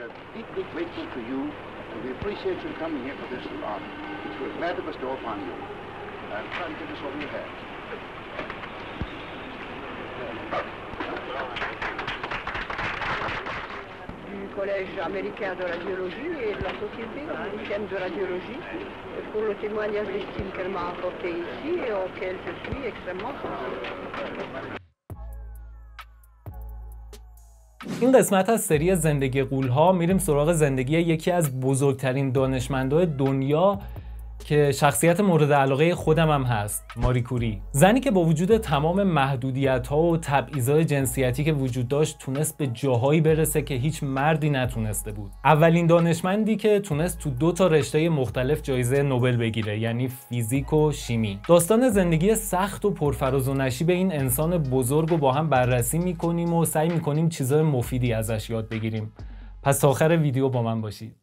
we're deeply grateful to you, and we appreciate you coming here for this lot, which we're glad to bestow upon you. And try to get this over your head. Du Collège américain de radiologie et de la Société américaine de radiologie pour le témoignage d'estime qu'elle m'a apporté ici et auquel je suis extrêmement sensible. این قسمت از سری زندگی قولها میریم سراغ زندگی یکی از بزرگترین دانشمندان دنیا که شخصیت مورد علاقه خودم هم هست ماریکوری. زنی که با وجود تمام محدودیت ها و تبعیضای جنسیتی که وجود داشت تونست به جاهایی برسه که هیچ مردی نتونسته بود اولین دانشمندی که تونست تو دو تا رشته مختلف جایزه نوبل بگیره یعنی فیزیک و شیمی داستان زندگی سخت و پرفراز و نشیب این انسان بزرگ و با هم بررسی میکنیم و سعی میکنیم چیزهای مفیدی ازش یاد بگیریم پس آخر ویدیو با من باشید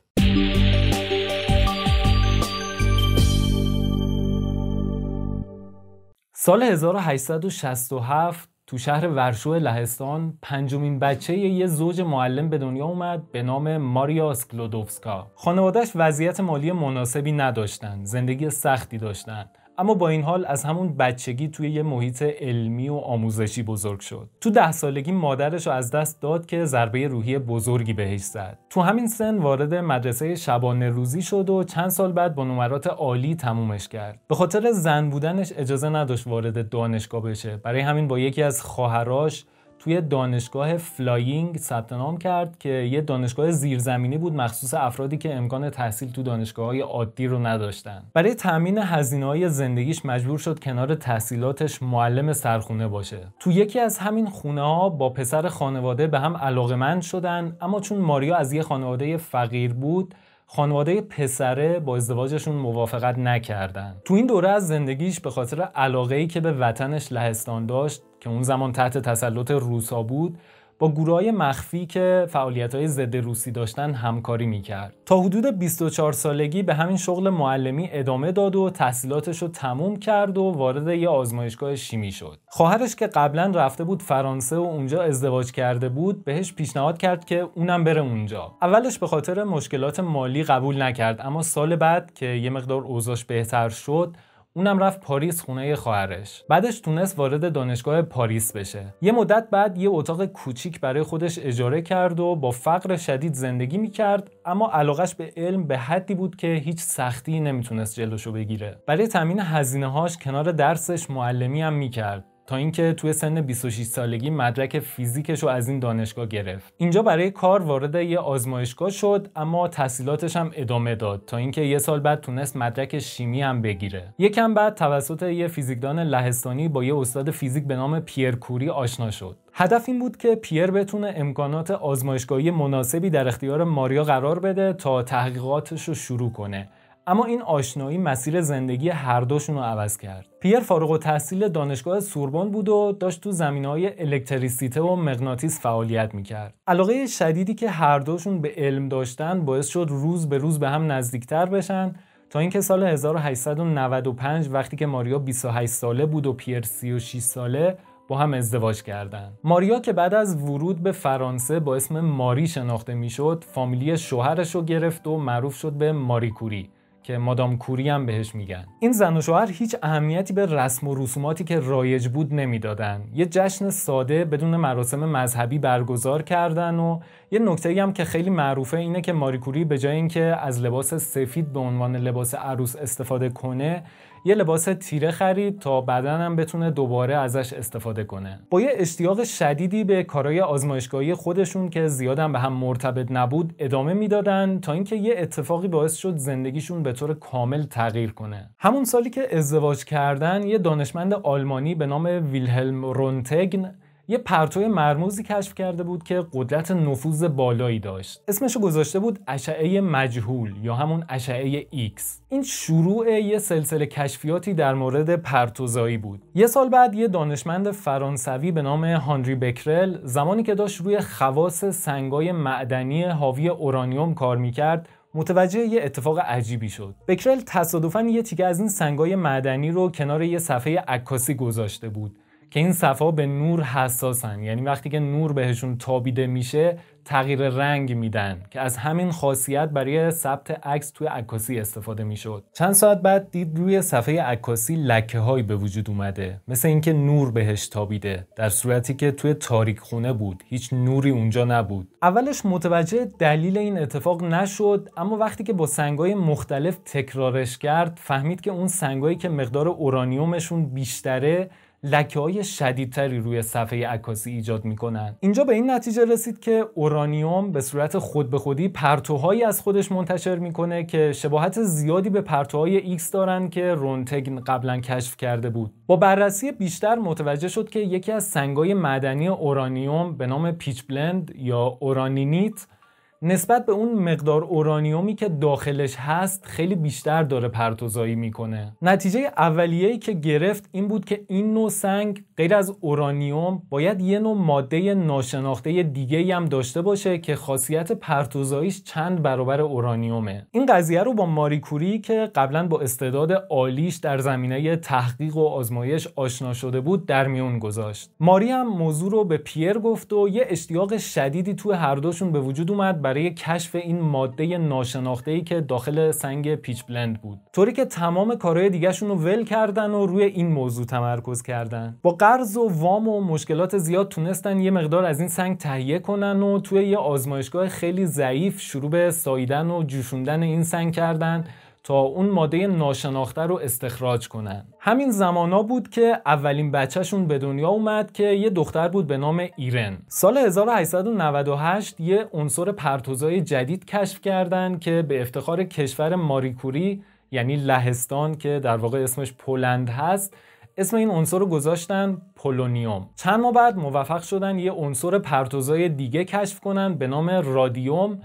سال 1867 تو شهر ورشو لهستان پنجمین بچه یه زوج معلم به دنیا اومد به نام ماریا اسکلودوفسکا. خانوادهش وضعیت مالی مناسبی نداشتن، زندگی سختی داشتن. اما با این حال از همون بچگی توی یه محیط علمی و آموزشی بزرگ شد تو ده سالگی مادرش رو از دست داد که ضربه روحی بزرگی بهش زد تو همین سن وارد مدرسه شبانه روزی شد و چند سال بعد با نمرات عالی تمومش کرد به خاطر زن بودنش اجازه نداشت وارد دانشگاه بشه برای همین با یکی از خواهراش توی دانشگاه فلاینگ ثبت نام کرد که یه دانشگاه زیرزمینی بود مخصوص افرادی که امکان تحصیل تو دانشگاه های عادی رو نداشتن برای تامین هزینه های زندگیش مجبور شد کنار تحصیلاتش معلم سرخونه باشه تو یکی از همین خونه با پسر خانواده به هم علاقمند شدن اما چون ماریا از یه خانواده فقیر بود خانواده پسره با ازدواجشون موافقت نکردن تو این دوره از زندگیش به خاطر علاقه ای که به وطنش لهستان داشت که اون زمان تحت تسلط روسا بود با گروه مخفی که فعالیت های ضد روسی داشتن همکاری میکرد تا حدود 24 سالگی به همین شغل معلمی ادامه داد و تحصیلاتش رو تموم کرد و وارد یه آزمایشگاه شیمی شد خواهرش که قبلا رفته بود فرانسه و اونجا ازدواج کرده بود بهش پیشنهاد کرد که اونم بره اونجا اولش به خاطر مشکلات مالی قبول نکرد اما سال بعد که یه مقدار اوضاش بهتر شد اونم رفت پاریس خونه خواهرش بعدش تونست وارد دانشگاه پاریس بشه یه مدت بعد یه اتاق کوچیک برای خودش اجاره کرد و با فقر شدید زندگی میکرد اما علاقش به علم به حدی بود که هیچ سختی نمیتونست جلوشو بگیره برای تامین هزینه هاش کنار درسش معلمی هم میکرد تا اینکه توی سن 26 سالگی مدرک فیزیکش رو از این دانشگاه گرفت اینجا برای کار وارد یه آزمایشگاه شد اما تحصیلاتش هم ادامه داد تا اینکه یه سال بعد تونست مدرک شیمی هم بگیره یکم بعد توسط یه فیزیکدان لهستانی با یه استاد فیزیک به نام پیر کوری آشنا شد هدف این بود که پیر بتونه امکانات آزمایشگاهی مناسبی در اختیار ماریا قرار بده تا تحقیقاتش رو شروع کنه اما این آشنایی مسیر زندگی هر دوشون رو عوض کرد. پیر فارغ و تحصیل دانشگاه سوربن بود و داشت تو زمین های الکتریسیته و مغناطیس فعالیت میکرد. علاقه شدیدی که هر دوشون به علم داشتن باعث شد روز به روز به هم نزدیکتر بشن تا اینکه سال 1895 وقتی که ماریا 28 ساله بود و پیر 36 ساله با هم ازدواج کردند. ماریا که بعد از ورود به فرانسه با اسم ماری شناخته میشد، فامیلی شوهرش رو گرفت و معروف شد به ماری که مادام کوری هم بهش میگن این زن و شوهر هیچ اهمیتی به رسم و رسوماتی که رایج بود نمیدادن یه جشن ساده بدون مراسم مذهبی برگزار کردن و یه نکته هم که خیلی معروفه اینه که ماری کوری به جای اینکه از لباس سفید به عنوان لباس عروس استفاده کنه یه لباس تیره خرید تا بدنم بتونه دوباره ازش استفاده کنه با یه اشتیاق شدیدی به کارهای آزمایشگاهی خودشون که زیادم به هم مرتبط نبود ادامه میدادن تا اینکه یه اتفاقی باعث شد زندگیشون به طور کامل تغییر کنه همون سالی که ازدواج کردن یه دانشمند آلمانی به نام ویلهلم رونتگن یه پرتو مرموزی کشف کرده بود که قدرت نفوذ بالایی داشت اسمشو گذاشته بود اشعه مجهول یا همون اشعه X این شروع یه سلسله کشفیاتی در مورد پرتوزایی بود یه سال بعد یه دانشمند فرانسوی به نام هانری بکرل زمانی که داشت روی خواص سنگای معدنی حاوی اورانیوم کار میکرد متوجه یه اتفاق عجیبی شد بکرل تصادفاً یه تیکه از این سنگای معدنی رو کنار یه صفحه عکاسی گذاشته بود که این صفحه به نور حساسن یعنی وقتی که نور بهشون تابیده میشه تغییر رنگ میدن که از همین خاصیت برای ثبت عکس توی عکاسی استفاده میشد چند ساعت بعد دید روی صفحه عکاسی لکه به وجود اومده مثل اینکه نور بهش تابیده در صورتی که توی تاریک خونه بود هیچ نوری اونجا نبود اولش متوجه دلیل این اتفاق نشد اما وقتی که با سنگای مختلف تکرارش کرد فهمید که اون سنگایی که مقدار اورانیومشون بیشتره لکه های شدیدتری روی صفحه عکاسی ایجاد میکنن اینجا به این نتیجه رسید که اورانیوم به صورت خود به خودی پرتوهایی از خودش منتشر میکنه که شباهت زیادی به پرتوهای ایکس دارن که رونتگن قبلا کشف کرده بود با بررسی بیشتر متوجه شد که یکی از سنگای معدنی اورانیوم به نام پیچ بلند یا اورانینیت نسبت به اون مقدار اورانیومی که داخلش هست خیلی بیشتر داره پرتوزایی میکنه نتیجه اولیه‌ای که گرفت این بود که این نوع سنگ غیر از اورانیوم باید یه نوع ماده ناشناخته دیگه هم داشته باشه که خاصیت پرتوزاییش چند برابر اورانیومه این قضیه رو با ماری کوری که قبلا با استعداد عالیش در زمینه تحقیق و آزمایش آشنا شده بود در میون گذاشت ماری هم موضوع رو به پیر گفت و یه اشتیاق شدیدی تو هر دوشون به وجود اومد برای کشف این ماده ناشناخته ای که داخل سنگ پیچ بلند بود طوری که تمام کارهای دیگهشون رو ول کردن و روی این موضوع تمرکز کردن با قرض و وام و مشکلات زیاد تونستن یه مقدار از این سنگ تهیه کنن و توی یه آزمایشگاه خیلی ضعیف شروع به ساییدن و جوشوندن این سنگ کردن تا اون ماده ناشناخته رو استخراج کنن همین زمانا بود که اولین بچهشون به دنیا اومد که یه دختر بود به نام ایرن سال 1898 یه عنصر پرتوزای جدید کشف کردن که به افتخار کشور ماریکوری یعنی لهستان که در واقع اسمش پولند هست اسم این عنصر رو گذاشتن پولونیوم چند ما بعد موفق شدن یه عنصر پرتوزای دیگه کشف کنن به نام رادیوم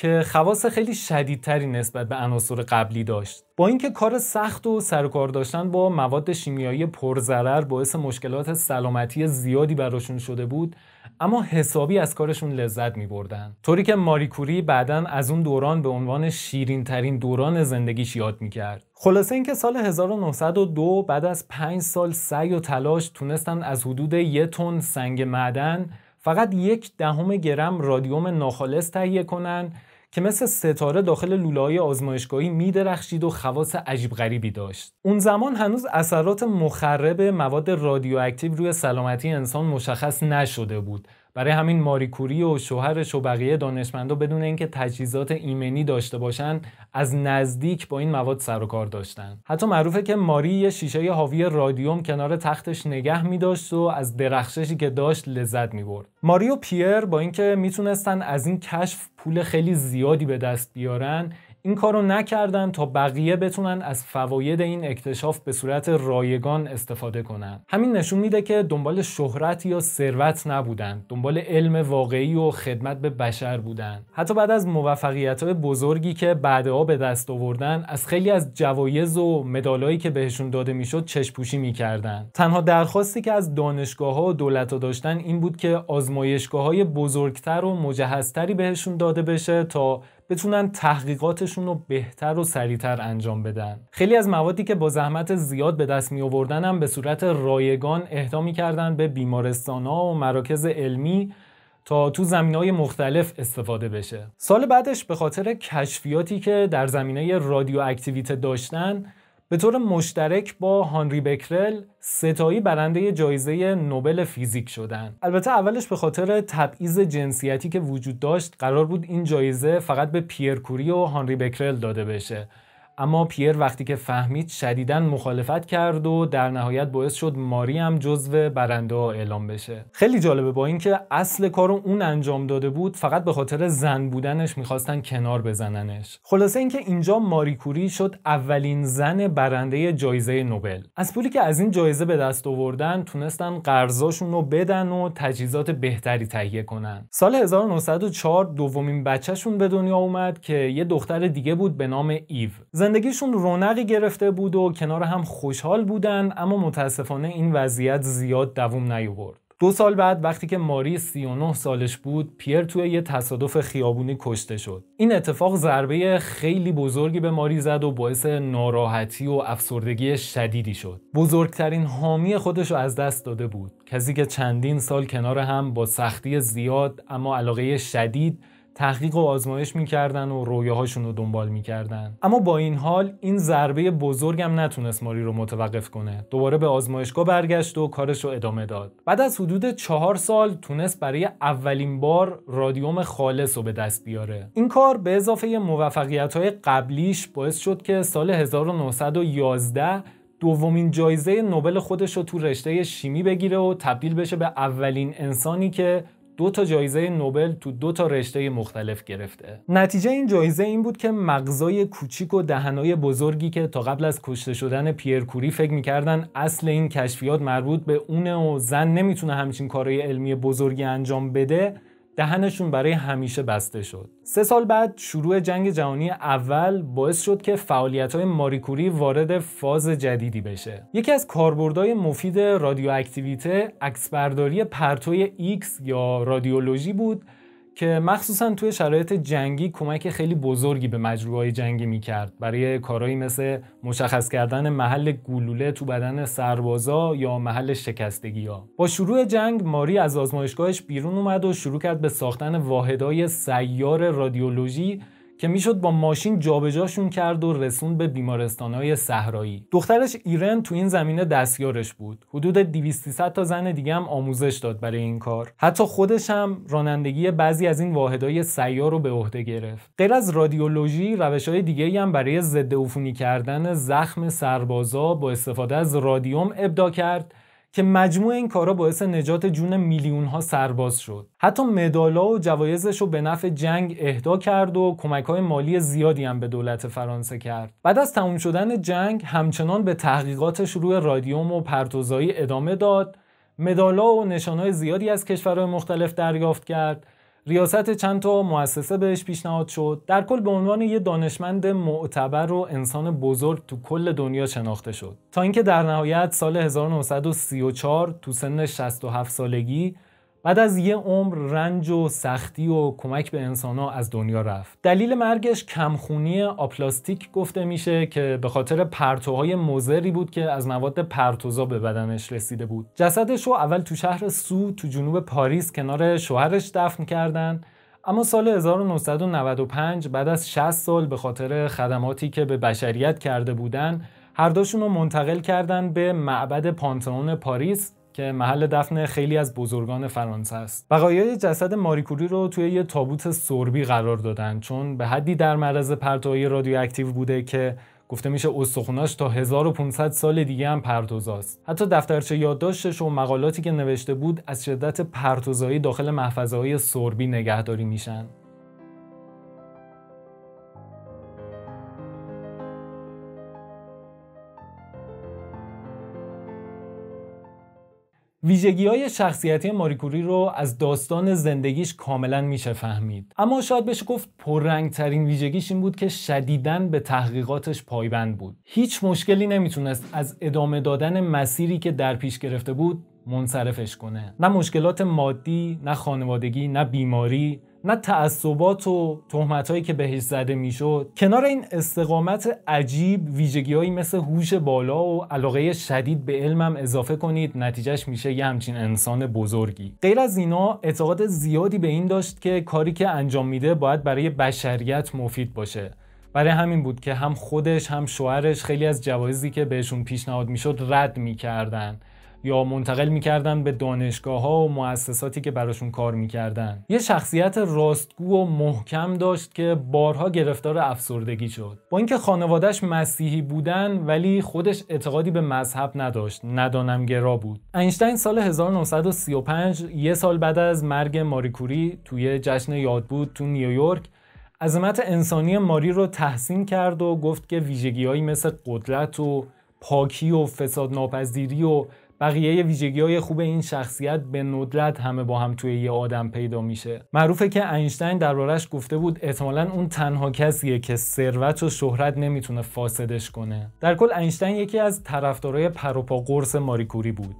که خواص خیلی شدیدتری نسبت به عناصر قبلی داشت با اینکه کار سخت و سرکار داشتن با مواد شیمیایی پرضرر باعث مشکلات سلامتی زیادی براشون شده بود اما حسابی از کارشون لذت می بردن. طوری که ماریکوری بعدا از اون دوران به عنوان شیرین ترین دوران زندگیش یاد می خلاصه اینکه سال 1902 بعد از 5 سال سعی و تلاش تونستن از حدود یه تن سنگ معدن فقط یک دهم گرم رادیوم ناخالص تهیه کنن که مثل ستاره داخل لوله های آزمایشگاهی میدرخشید و خواص عجیب غریبی داشت اون زمان هنوز اثرات مخرب مواد رادیواکتیو روی سلامتی انسان مشخص نشده بود برای همین ماریکوری و شوهرش و بقیه دانشمندا بدون اینکه تجهیزات ایمنی داشته باشن از نزدیک با این مواد سر و کار داشتن حتی معروفه که ماری یه شیشه حاوی رادیوم کنار تختش نگه می و از درخششی که داشت لذت می ماری و پیر با اینکه میتونستن از این کشف پول خیلی زیادی به دست بیارن این رو نکردن تا بقیه بتونن از فواید این اکتشاف به صورت رایگان استفاده کنن همین نشون میده که دنبال شهرت یا ثروت نبودن دنبال علم واقعی و خدمت به بشر بودن حتی بعد از موفقیت های بزرگی که بعدها به دست آوردن از خیلی از جوایز و مدالایی که بهشون داده میشد چشپوشی میکردن تنها درخواستی که از دانشگاه ها و دولت ها داشتن این بود که آزمایشگاه های بزرگتر و مجهزتری بهشون داده بشه تا بتونن تحقیقاتشون رو بهتر و سریعتر انجام بدن خیلی از موادی که با زحمت زیاد به دست می آوردن هم به صورت رایگان اهدا کردن به بیمارستان ها و مراکز علمی تا تو زمین های مختلف استفاده بشه سال بعدش به خاطر کشفیاتی که در زمینه رادیواکتیویته داشتن به طور مشترک با هانری بکرل ستایی برنده جایزه نوبل فیزیک شدن البته اولش به خاطر تبعیض جنسیتی که وجود داشت قرار بود این جایزه فقط به پیر کوری و هانری بکرل داده بشه اما پیر وقتی که فهمید شدیدا مخالفت کرد و در نهایت باعث شد ماری هم جزو برنده اعلام بشه خیلی جالبه با اینکه اصل کارو اون انجام داده بود فقط به خاطر زن بودنش میخواستن کنار بزننش خلاصه اینکه اینجا ماری کوری شد اولین زن برنده جایزه نوبل از پولی که از این جایزه به دست آوردن تونستن قرضاشون رو بدن و تجهیزات بهتری تهیه کنن سال 1904 دومین بچهشون به دنیا اومد که یه دختر دیگه بود به نام ایو زندگیشون رونقی گرفته بود و کنار هم خوشحال بودن اما متاسفانه این وضعیت زیاد دوام نیاورد دو سال بعد وقتی که ماری 39 سالش بود پیر توی یه تصادف خیابونی کشته شد این اتفاق ضربه خیلی بزرگی به ماری زد و باعث ناراحتی و افسردگی شدیدی شد بزرگترین حامی خودش رو از دست داده بود کسی که چندین سال کنار هم با سختی زیاد اما علاقه شدید تحقیق و آزمایش میکردن و رویاهاشون رو دنبال میکردن اما با این حال این ضربه بزرگم نتونست ماری رو متوقف کنه دوباره به آزمایشگاه برگشت و کارش رو ادامه داد بعد از حدود چهار سال تونست برای اولین بار رادیوم خالص رو به دست بیاره این کار به اضافه موفقیت های قبلیش باعث شد که سال 1911 دومین جایزه نوبل خودش رو تو رشته شیمی بگیره و تبدیل بشه به اولین انسانی که دو تا جایزه نوبل تو دو تا رشته مختلف گرفته نتیجه این جایزه این بود که مغزای کوچیک و دهنای بزرگی که تا قبل از کشته شدن پیر کوری فکر میکردن اصل این کشفیات مربوط به اونه و زن نمیتونه همچین کارهای علمی بزرگی انجام بده دهنشون برای همیشه بسته شد. سه سال بعد شروع جنگ جهانی اول باعث شد که فعالیت‌های ماریکوری وارد فاز جدیدی بشه. یکی از کاربردهای مفید رادیواکتیویته عکسبرداری پرتوی X یا رادیولوژی بود که مخصوصا توی شرایط جنگی کمک خیلی بزرگی به مجروعهای جنگی میکرد برای کارهایی مثل مشخص کردن محل گلوله تو بدن سربازا یا محل شکستگی با شروع جنگ ماری از آزمایشگاهش بیرون اومد و شروع کرد به ساختن واحدهای سیار رادیولوژی که میشد با ماشین جابجاشون کرد و رسون به بیمارستانهای صحرایی دخترش ایرن تو این زمینه دستیارش بود حدود 200 تا زن دیگه هم آموزش داد برای این کار حتی خودش هم رانندگی بعضی از این واحدهای سیار رو به عهده گرفت غیر از رادیولوژی روشهای دیگه هم برای ضد عفونی کردن زخم سربازا با استفاده از رادیوم ابدا کرد که مجموع این کارا باعث نجات جون میلیون ها سرباز شد حتی مدالا و جوایزش رو به نفع جنگ اهدا کرد و کمک های مالی زیادی هم به دولت فرانسه کرد بعد از تموم شدن جنگ همچنان به تحقیقاتش روی رادیوم و پرتوزایی ادامه داد مدالا و نشانهای زیادی از کشورهای مختلف دریافت کرد ریاست چند تا مؤسسه بهش پیشنهاد شد در کل به عنوان یه دانشمند معتبر و انسان بزرگ تو کل دنیا شناخته شد تا اینکه در نهایت سال 1934 تو سن 67 سالگی بعد از یه عمر رنج و سختی و کمک به انسانها از دنیا رفت دلیل مرگش کمخونی آپلاستیک گفته میشه که به خاطر پرتوهای مزری بود که از مواد پرتوزا به بدنش رسیده بود جسدش رو اول تو شهر سو تو جنوب پاریس کنار شوهرش دفن کردن اما سال 1995 بعد از 60 سال به خاطر خدماتی که به بشریت کرده بودن هر رو منتقل کردن به معبد پانتئون پاریس که محل دفن خیلی از بزرگان فرانسه است. بقایای جسد ماریکوری رو توی یه تابوت سربی قرار دادن چون به حدی در معرض پرتوهای رادیواکتیو بوده که گفته میشه استخوناش تا 1500 سال دیگه هم پرتوزاست حتی دفترچه یادداشتش و مقالاتی که نوشته بود از شدت پرتوزایی داخل محفظه های سربی نگهداری میشن ویژگی های شخصیتی ماریکوری رو از داستان زندگیش کاملا میشه فهمید اما شاید بشه گفت پررنگ ترین ویژگیش این بود که شدیداً به تحقیقاتش پایبند بود هیچ مشکلی نمیتونست از ادامه دادن مسیری که در پیش گرفته بود منصرفش کنه نه مشکلات مادی نه خانوادگی نه بیماری نه تعصبات و تهمت هایی که بهش زده میشد کنار این استقامت عجیب ویژگیهایی مثل هوش بالا و علاقه شدید به علمم اضافه کنید نتیجهش میشه یه همچین انسان بزرگی غیر از اینا اعتقاد زیادی به این داشت که کاری که انجام میده باید برای بشریت مفید باشه برای همین بود که هم خودش هم شوهرش خیلی از جوایزی که بهشون پیشنهاد میشد رد میکردن یا منتقل میکردن به دانشگاه ها و مؤسساتی که براشون کار میکردن یه شخصیت راستگو و محکم داشت که بارها گرفتار افسردگی شد با اینکه خانوادهش مسیحی بودن ولی خودش اعتقادی به مذهب نداشت ندانمگرا بود اینشتین سال 1935 یه سال بعد از مرگ ماریکوری توی جشن یاد بود تو نیویورک عظمت انسانی ماری رو تحسین کرد و گفت که ویژگیهایی مثل قدرت و پاکی و فساد ناپذیری و بقیه ویژگی های خوب این شخصیت به ندرت همه با هم توی یه آدم پیدا میشه معروفه که اینشتین دربارش گفته بود احتمالا اون تنها کسیه که ثروت و شهرت نمیتونه فاسدش کنه در کل اینشتین یکی از طرفدارای پروپا قرص ماریکوری بود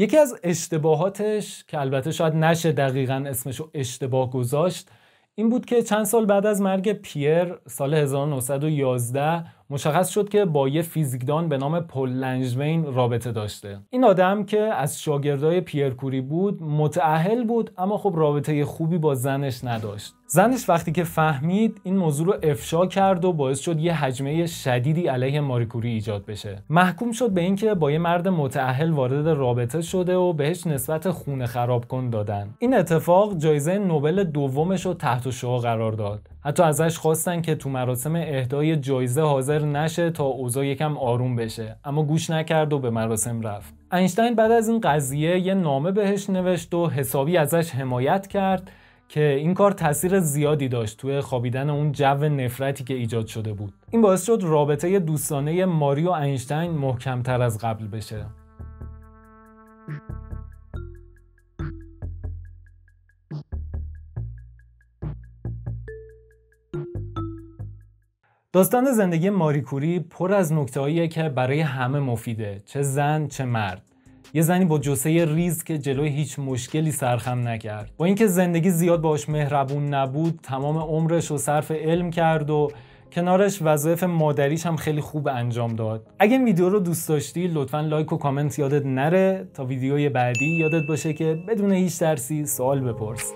یکی از اشتباهاتش که البته شاید نشه دقیقا اسمشو اشتباه گذاشت این بود که چند سال بعد از مرگ پیر سال 1911 مشخص شد که با یه فیزیکدان به نام پل لنجوین رابطه داشته این آدم که از شاگردای پیرکوری بود متعهل بود اما خب رابطه خوبی با زنش نداشت زنش وقتی که فهمید این موضوع رو افشا کرد و باعث شد یه حجمه شدیدی علیه ماریکوری ایجاد بشه محکوم شد به اینکه با یه مرد متعهل وارد رابطه شده و بهش نسبت خونه خراب کن دادن این اتفاق جایزه نوبل دومش رو تحت شعا قرار داد حتی ازش خواستن که تو مراسم اهدای جایزه حاضر نشه تا اوضاع یکم آروم بشه اما گوش نکرد و به مراسم رفت اینشتین بعد از این قضیه یه نامه بهش نوشت و حسابی ازش حمایت کرد که این کار تاثیر زیادی داشت توی خوابیدن اون جو نفرتی که ایجاد شده بود این باعث شد رابطه دوستانه ماریو و اینشتین محکمتر از قبل بشه داستان زندگی ماریکوری پر از نکتهاییه که برای همه مفیده چه زن چه مرد یه زنی با جسه ریز که جلوی هیچ مشکلی سرخم نکرد با اینکه زندگی زیاد باش مهربون نبود تمام عمرش رو صرف علم کرد و کنارش وظایف مادریش هم خیلی خوب انجام داد اگه این ویدیو رو دوست داشتی لطفا لایک و کامنت یادت نره تا ویدیوی بعدی یادت باشه که بدون هیچ درسی سوال بپرس